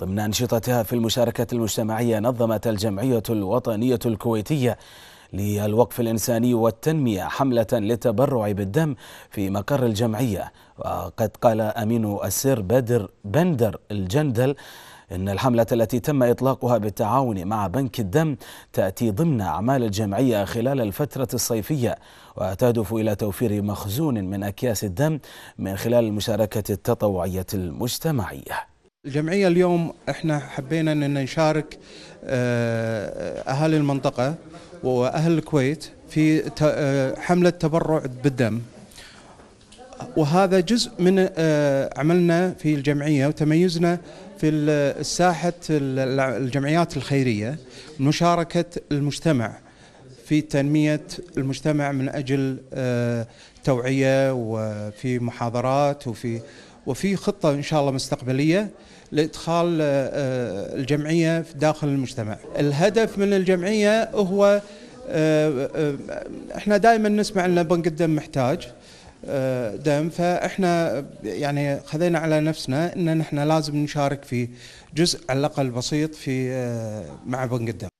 ضمن أنشطتها في المشاركة المجتمعية نظمت الجمعية الوطنية الكويتية للوقف الإنساني والتنمية حملة للتبرع بالدم في مقر الجمعية وقد قال أمين السر بدر بندر الجندل إن الحملة التي تم إطلاقها بالتعاون مع بنك الدم تأتي ضمن أعمال الجمعية خلال الفترة الصيفية وتهدف إلى توفير مخزون من أكياس الدم من خلال المشاركة التطوعية المجتمعية الجمعية اليوم احنا حبينا ان نشارك اهالي المنطقة واهل الكويت في آه، حملة تبرع بالدم وهذا جزء من آه، عملنا في الجمعية وتميزنا في ساحة الجمعيات الخيرية مشاركة المجتمع في تنمية المجتمع من أجل آه، توعية وفي محاضرات وفي وفي خطة إن شاء الله مستقبلية لإدخال آه، آه، الجمعية داخل المجتمع الهدف من الجمعية هو آه، احنا دائما نسمع ان بنك الدم محتاج دم فاحنا يعني خذينا على نفسنا ان احنا لازم نشارك في جزء على الاقل بسيط في مع بنك الدم